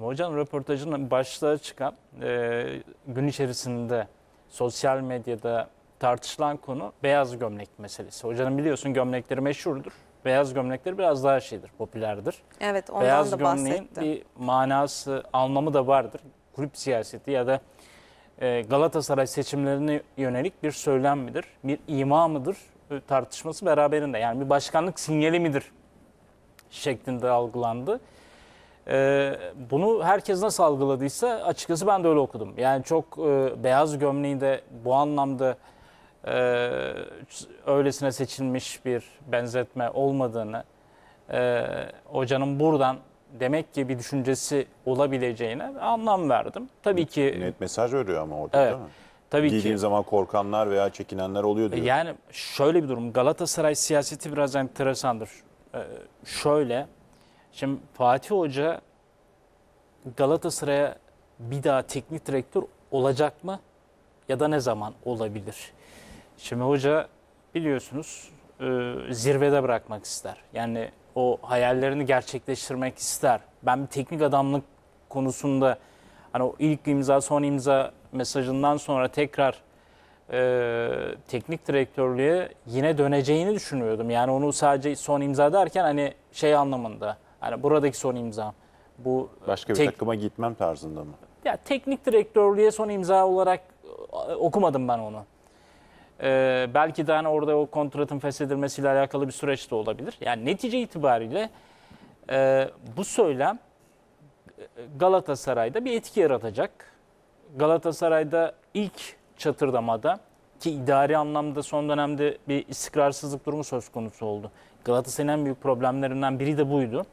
gitmiştim. Hocam röportajının başlığa çıkan e, gün içerisinde sosyal medyada tartışılan konu beyaz gömlek meselesi. Hocanın biliyorsun gömlekleri meşhurdur. Beyaz gömlekleri biraz daha şeydir, popülerdir. Evet, ondan beyaz da gömleğin bir manası, anlamı da vardır. Kulüp siyaseti ya da e, Galatasaray seçimlerine yönelik bir söylem midir, bir ima mıdır e, tartışması beraberinde. Yani bir başkanlık sinyali midir şeklinde algılandı. Ee, bunu herkes nasıl algıladıysa açıkçası ben de öyle okudum. Yani çok e, beyaz gömleği de bu anlamda e, öylesine seçilmiş bir benzetme olmadığını, hocanın e, buradan demek ki bir düşüncesi olabileceğine anlam verdim. Tabii ki... Net mesaj veriyor ama orada evet, değil mi? Tabii Giydiğim ki. zaman korkanlar veya çekinenler oluyor diyor. Yani şöyle bir durum. Galatasaray siyaseti biraz enteresandır. Ee, şöyle Şimdi Fatih Hoca Galatasaray'a bir daha teknik direktör olacak mı? Ya da ne zaman olabilir? Şimdi hoca biliyorsunuz e, zirvede bırakmak ister. Yani o hayallerini gerçekleştirmek ister. Ben bir teknik adamlık konusunda hani o ilk imza son imza mesajından sonra tekrar e, teknik direktörlüğe yine döneceğini düşünüyordum. Yani onu sadece son imza derken hani şey anlamında yani buradaki son imzam. Bu e, Başka bir takıma gitmem tarzında mı? Ya teknik direktörlüğe son imza olarak e, okumadım ben onu. Ee, belki de hani orada o kontratın feshedilmesiyle alakalı bir süreç de olabilir. Yani netice itibariyle e, bu söylem e, Galatasaray'da bir etki yaratacak. Galatasaray'da ilk çatırdamada ki idari anlamda son dönemde bir istikrarsızlık durumu söz konusu oldu. Galatasaray'ın en büyük problemlerinden biri de buydu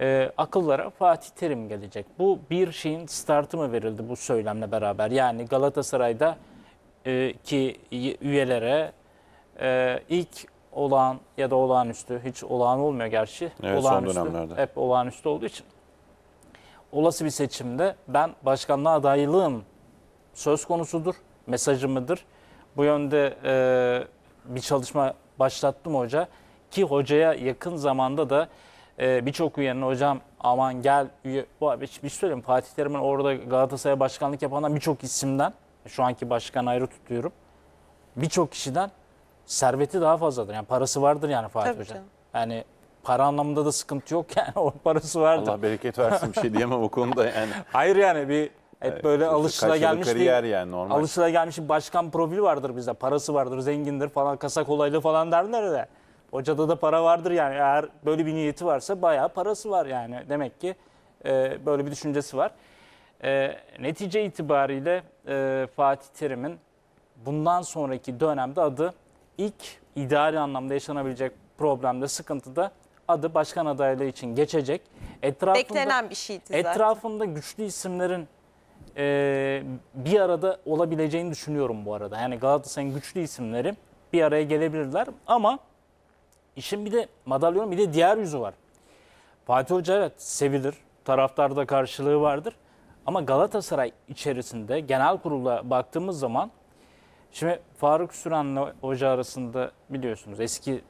e, akıllara Fatih Terim gelecek. Bu bir şeyin startı mı verildi bu söylemle beraber? Yani Galatasaray'da e, ki üyelere e, ilk olağan ya da olağanüstü hiç olağan olmuyor gerçi. Evet, olağanüstü, son dönemlerde. Hep olağanüstü olduğu için. Olası bir seçimde ben başkanlığa adaylığım söz konusudur, mesajımıdır. Bu yönde e, bir çalışma başlattım hoca ki hocaya yakın zamanda da e, birçok üyenin hocam aman gel üye bu abi bir şey söyleyeyim Fatih Terim'in orada Galatasaray'a başkanlık yapandan birçok isimden şu anki başkan ayrı tutuyorum. Birçok kişiden serveti daha fazladır. Yani parası vardır yani Fatih Tabii Hocam. Canım. Yani para anlamında da sıkıntı yok yani o parası vardır. Allah bereket versin bir şey diyemem o konuda yani. Hayır yani bir hep böyle evet, alışıla gelmiş bir yani normal. Alışıla gelmiş bir başkan profili vardır bizde. Parası vardır, zengindir falan, kasa kolaylı falan derler de. Hocada da para vardır yani eğer böyle bir niyeti varsa bayağı parası var yani demek ki e, böyle bir düşüncesi var. E, netice itibariyle e, Fatih Terim'in bundan sonraki dönemde adı ilk idari anlamda yaşanabilecek problemde, sıkıntıda adı başkan adaylığı için geçecek. Etrafında, Beklenen bir şeydi zaten. Etrafında güçlü isimlerin e, bir arada olabileceğini düşünüyorum bu arada. Yani Galatasaray'ın güçlü isimleri bir araya gelebilirler ama İşin bir de madalyonun bir de diğer yüzü var. Fatih Hoca evet sevilir. Taraftarda karşılığı vardır. Ama Galatasaray içerisinde genel kurula baktığımız zaman şimdi Faruk Süren'le hoca arasında biliyorsunuz eski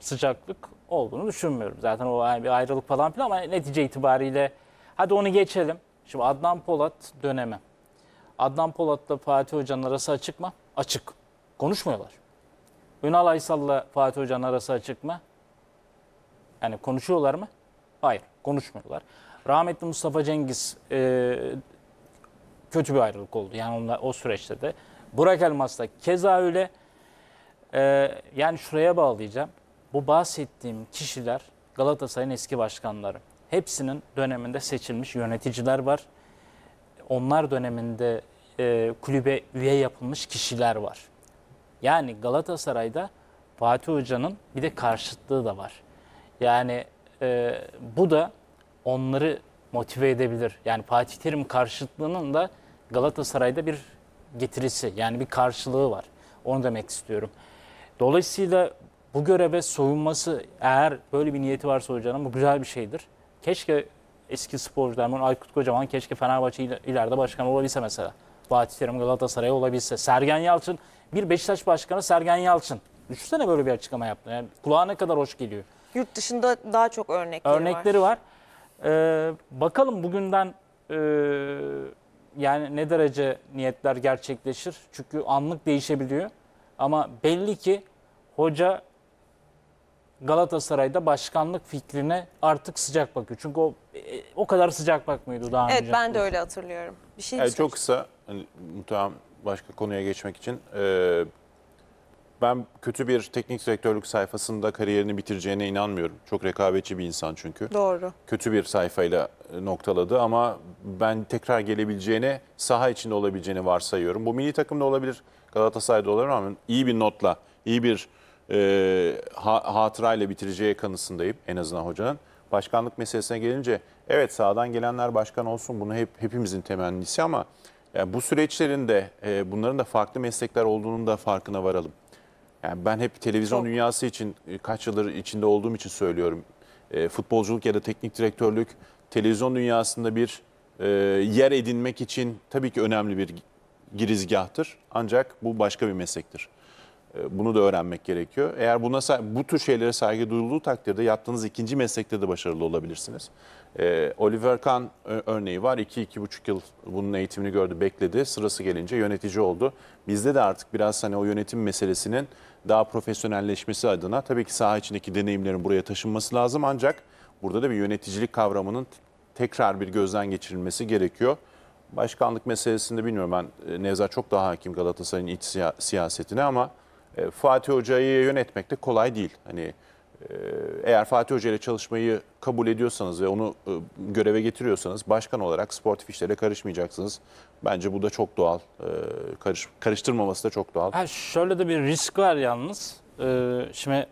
sıcaklık olduğunu düşünmüyorum. Zaten o yani bir ayrılık falan filan ama netice itibariyle hadi onu geçelim. Şimdi Adnan Polat dönemi. Adnan Polat'la Fatih Hoca'nın arası açık mı? Açık. Konuşmuyorlar. Ünal Aysal'la Fatih Hoca'nın arası açık mı? Yani konuşuyorlar mı? Hayır, konuşmuyorlar. Rahmetli Mustafa Cengiz e, kötü bir ayrılık oldu. Yani onlar, o süreçte de. Burak Elmas da keza öyle. E, yani şuraya bağlayacağım. Bu bahsettiğim kişiler Galatasaray'ın eski başkanları. Hepsinin döneminde seçilmiş yöneticiler var. Onlar döneminde e, kulübe üye yapılmış kişiler var. Yani Galatasaray'da Fatih Hoca'nın bir de karşıtlığı da var. Yani e, bu da onları motive edebilir. Yani Fatih Terim karşıtlığının da Galatasaray'da bir getirisi yani bir karşılığı var. Onu demek istiyorum. Dolayısıyla bu göreve soyunması eğer böyle bir niyeti varsa hocanın bu güzel bir şeydir. Keşke eski sporcular, Aykut Kocaman keşke Fenerbahçe ileride başkan olabilse mesela. Fatih Terim Galatasaray olabilse. Sergen Yalçın bir Beşiktaş başkanı Sergen Yalçın. Düşünsene böyle bir açıklama yaptı. Yani kulağa ne kadar hoş geliyor. Yurt dışında daha çok örnekleri, örnekleri var. var. Ee, bakalım bugünden e, yani ne derece niyetler gerçekleşir. Çünkü anlık değişebiliyor. Ama belli ki hoca Galatasaray'da başkanlık fikrine artık sıcak bakıyor. Çünkü o e, o kadar sıcak bakmıyordu daha evet, önce. Evet ben de öyle hatırlıyorum. Bir şey yani çok kısa, hani, muhtemelen başka konuya geçmek için. E, ben kötü bir teknik direktörlük sayfasında kariyerini bitireceğine inanmıyorum. Çok rekabetçi bir insan çünkü. Doğru. Kötü bir sayfayla e, noktaladı ama ben tekrar gelebileceğine, saha içinde olabileceğini varsayıyorum. Bu milli takımda olabilir, Galatasaray'da olabilir ama iyi bir notla, iyi bir e, ha, hatırayla bitireceği kanısındayım en azından hocanın. Başkanlık meselesine gelince Evet sağdan gelenler başkan olsun bunu hep hepimizin temennisi ama yani bu süreçlerinde e, bunların da farklı meslekler olduğunun da farkına varalım. Yani ben hep televizyon Çok. dünyası için e, kaç yıldır içinde olduğum için söylüyorum. E, futbolculuk ya da teknik direktörlük televizyon dünyasında bir e, yer edinmek için tabii ki önemli bir girizgahtır. Ancak bu başka bir meslektir. Ee, bunu da öğrenmek gerekiyor. Eğer buna bu tür şeylere saygı duyulduğu takdirde yaptığınız ikinci meslekte de başarılı olabilirsiniz. Ee, Oliver Kahn örneği var. 2 buçuk yıl bunun eğitimini gördü, bekledi. Sırası gelince yönetici oldu. Bizde de artık biraz hani o yönetim meselesinin daha profesyonelleşmesi adına tabii ki saha içindeki deneyimlerin buraya taşınması lazım. Ancak burada da bir yöneticilik kavramının tekrar bir gözden geçirilmesi gerekiyor. Başkanlık meselesinde bilmiyorum ben e, Nevzat çok daha hakim Galatasaray'ın iç siyasetine ama e, Fatih Hoca'yı yönetmek de kolay değil. Hani e, eğer Fatih Hoca ile çalışmayı kabul ediyorsanız ve onu e, göreve getiriyorsanız başkan olarak sportif işlere karışmayacaksınız. Bence bu da çok doğal. karış, karıştırmaması da çok doğal. Ha, şöyle de bir risk var yalnız. E, şimdi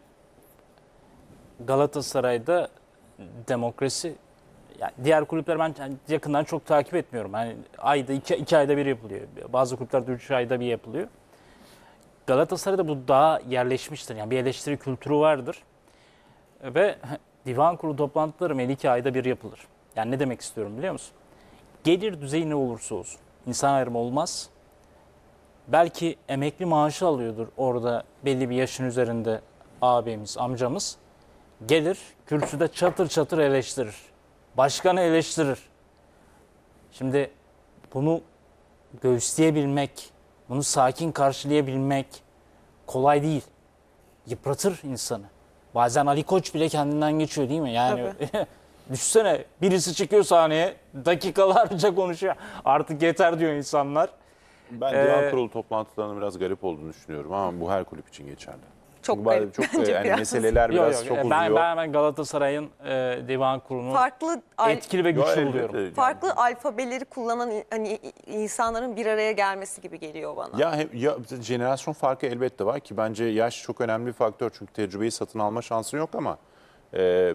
Galatasaray'da demokrasi yani diğer kulüpler ben yakından çok takip etmiyorum. Yani ayda iki, iki ayda bir yapılıyor. Bazı kulüplerde üç ayda bir yapılıyor. Galatasaray'da bu daha yerleşmiştir. Yani bir eleştiri kültürü vardır. Ve divan kurulu toplantıları iki ayda bir yapılır. Yani ne demek istiyorum biliyor musun? Gelir düzeyi ne olursa olsun. insan ayrımı olmaz. Belki emekli maaşı alıyordur orada belli bir yaşın üzerinde abimiz, amcamız. Gelir kürsüde çatır çatır eleştirir. Başkanı eleştirir. Şimdi bunu göğüsleyebilmek, bunu sakin karşılayabilmek kolay değil. Yıpratır insanı. Bazen Ali Koç bile kendinden geçiyor değil mi? Yani düşünsene birisi çıkıyor sahneye dakikalarca konuşuyor. Artık yeter diyor insanlar. Ben ee, Divan Kurulu toplantılarının biraz garip olduğunu düşünüyorum ama bu her kulüp için geçerli. Çok Çünkü Çok, e, bence yani biraz. meseleler biraz yok, yok. E, çok ben, uzuyor. Ben hemen Galatasaray'ın e, divan kurulunu farklı etkili ve güçlü yok, buluyorum. Yani. Farklı alfabeleri kullanan hani insanların bir araya gelmesi gibi geliyor bana. Ya, ya jenerasyon farkı elbette var ki bence yaş çok önemli bir faktör. Çünkü tecrübeyi satın alma şansın yok ama e,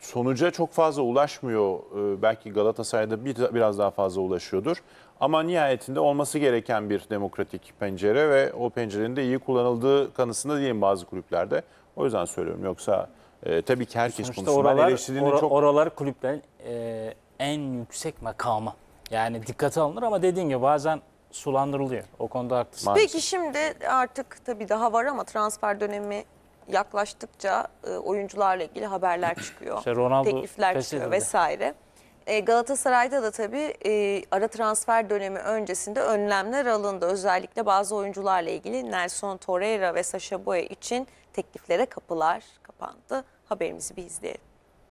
sonuca çok fazla ulaşmıyor. E, belki Galatasaray'da bir, biraz daha fazla ulaşıyordur. Ama nihayetinde olması gereken bir demokratik pencere ve o pencerenin de iyi kullanıldığı kanısında diyeyim bazı kulüplerde. O yüzden söylüyorum. Yoksa e, tabii ki herkes Sonuçta konuşur. Oralar, or, çok... oralar kulüplerin e, en yüksek makamı. Yani dikkate alınır ama dediğim gibi bazen sulandırılıyor. O konuda haklısın. Maalesef. Peki şimdi artık tabii daha var ama transfer dönemi yaklaştıkça e, oyuncularla ilgili haberler çıkıyor. işte Ronaldo teklifler çıkıyor vesaire. E, Galatasaray'da da tabii e, ara transfer dönemi öncesinde önlemler alındı. Özellikle bazı oyuncularla ilgili Nelson Torreira ve Sasha Boye için tekliflere kapılar kapandı. Haberimizi bir izleyelim.